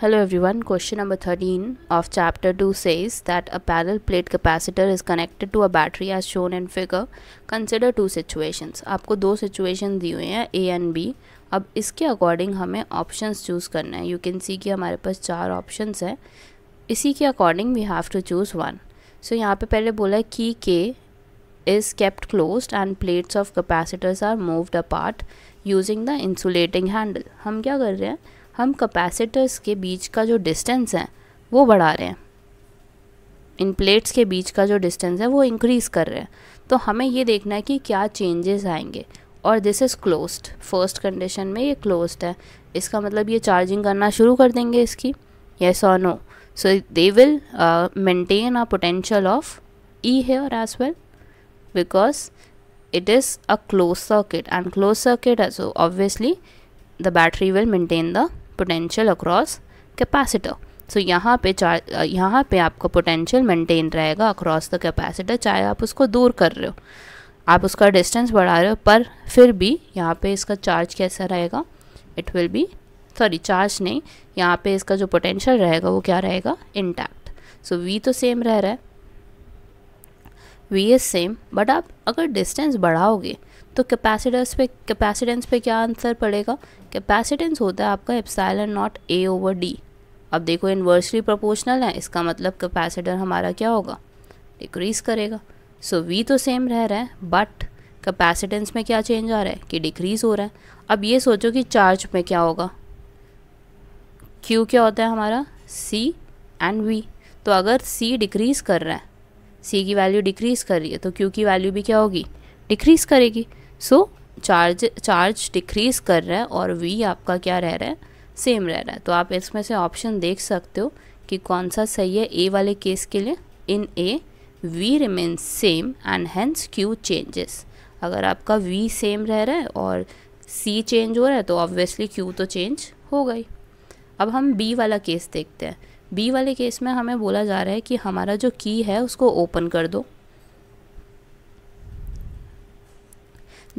Hello everyone, question number 13 of chapter 2 says that a parallel plate capacitor is connected to a battery as shown in figure. Consider two situations. आपको दो situation दी हुई हैं A and B. अब इसके according हमें options choose करना है you can सी कि हमारे पास चार options हैं इसी के according we have to choose one so यहाँ पे पहले बोला कि K is kept closed and plates of capacitors are moved apart using the insulating handle. हम क्या कर रहे हैं हम कैपेसिटर्स के बीच का जो डिस्टेंस है वो बढ़ा रहे हैं इन प्लेट्स के बीच का जो डिस्टेंस है वो इंक्रीज़ कर रहे हैं तो हमें ये देखना है कि क्या चेंजेस आएंगे और this is closed first condition में ये क्लोज्ड है इसका मतलब ये चार्जिंग करना शुरू कर देंगे इसकी येस और no so they will maintain a potential of E here as well because it is a close circuit and close circuit so obviously the battery will maintain the potential across capacitor so यहाँ पे चार यहाँ पे आपका potential maintain रहेगा across the capacitor चाहे आप उसको दूर कर रहे हो आप उसका डिस्टेंस बढ़ा रहे हो पर फिर भी यहाँ पे इसका चार्ज कैसा रहेगा it will be sorry charge नहीं यहाँ पे इसका जो पोटेंशियल रहेगा वो क्या रहेगा इंटैक्ट सो वी तो सेम रह रहा है वी इज़ सेम बट आप अगर डिस्टेंस बढ़ाओगे तो कैपेसिटर्स पे कैपेसिटेंस पे क्या आंसर पड़ेगा कैपेसिटेंस होता है आपका epsilon naught A over D अब देखो इन्वर्सली प्रोपोर्शनल है इसका मतलब कैपेसिटर हमारा क्या होगा डिक्रीज़ करेगा सो so, वी तो सेम रह रहा है बट कैपेसिटेंस में क्या चेंज आ रहा है कि डिक्रीज़ हो रहा है अब ये सोचो कि चार्ज में क्या होगा क्यू क्या होता है हमारा सी एंड वी तो अगर सी डिक्रीज़ कर रहा है सी की वैल्यू डिक्रीज़ कर रही है तो क्यू की वैल्यू भी क्या होगी डिक्रीज़ करेगी सो चार्ज चार्ज डिक्रीज़ कर रहा है और वी आपका क्या रह रहा है सेम रह रहा है तो आप इसमें से ऑप्शन देख सकते हो कि कौन सा सही है ए वाले केस के लिए in A V remains same and hence Q changes अगर आपका वी सेम रह रहा है और सी चेंज हो रहा है तो ऑब्वियसली क्यू तो चेंज हो गई अब हम बी वाला केस देखते हैं बी वाले केस में हमें बोला जा रहा है कि हमारा जो की है उसको ओपन कर दो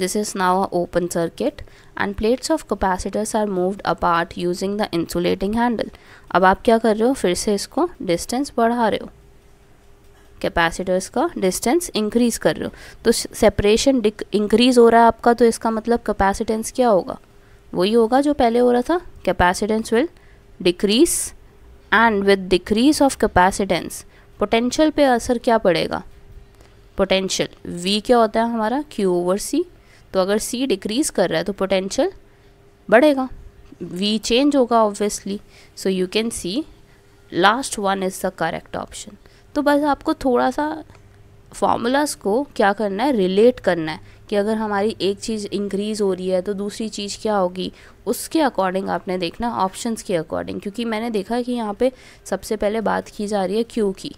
This is now a open circuit and plates of capacitors are moved apart using the insulating handle. अब आप क्या कर रहे हो फिर से इसको distance बढ़ा रहे हो कैपेसिटर्स का डिस्टेंस इंक्रीज़ कर रहे हो तो सेपरेशन इंक्रीज़ हो रहा है आपका तो इसका मतलब कैपेसिटेंस क्या होगा वही होगा जो पहले हो रहा था capacitance will decrease and with decrease of capacitance potential पे असर क्या पड़ेगा पोटेंशियल वी क्या होता है हमारा क्यू ओवर सी तो अगर सी डिक्रीज़ कर रहा है तो पोटेंशियल बढ़ेगा वी चेंज होगा obviously so you can see last one is the correct option तो बस आपको थोड़ा सा फार्मूलाज को क्या करना है रिलेट करना है कि अगर हमारी एक चीज़ इंक्रीज़ हो रही है तो दूसरी चीज़ क्या होगी उसके अकॉर्डिंग आपने देखना ऑप्शंस के अकॉर्डिंग क्योंकि मैंने देखा कि यहाँ पे सबसे पहले बात की जा रही है क्यू की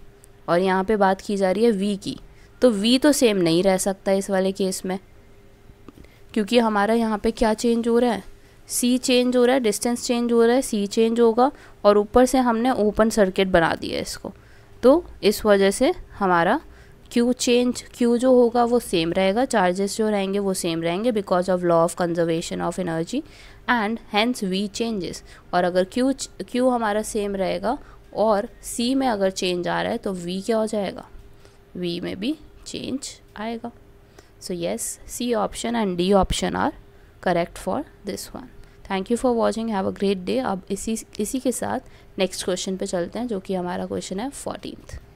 और यहाँ पे बात की जा रही है वी की तो वी तो सेम नहीं रह सकता इस वाले केस में क्योंकि हमारा यहाँ पे क्या चेंज हो रहा है सी चेंज हो रहा है डिस्टेंस चेंज हो रहा है सी चेंज होगा और ऊपर से हमने ओपन सर्किट बना दिया इसको तो इस वजह से हमारा क्यू चेंज क्यू जो होगा वो सेम रहेगा चार्जेस जो रहेंगे वो सेम रहेंगे because of law of conservation of energy and hence V changes और अगर क्यू क्यू हमारा सेम रहेगा और सी में अगर चेंज आ रहा है तो वी क्या हो जाएगा वी में भी चेंज आएगा So yes, C option and D option are correct for this one. Thank you for watching have a great day अब इसी इसी के साथ नेक्स्ट क्वेश्चन पे चलते हैं जो कि हमारा क्वेश्चन है फोर्टीन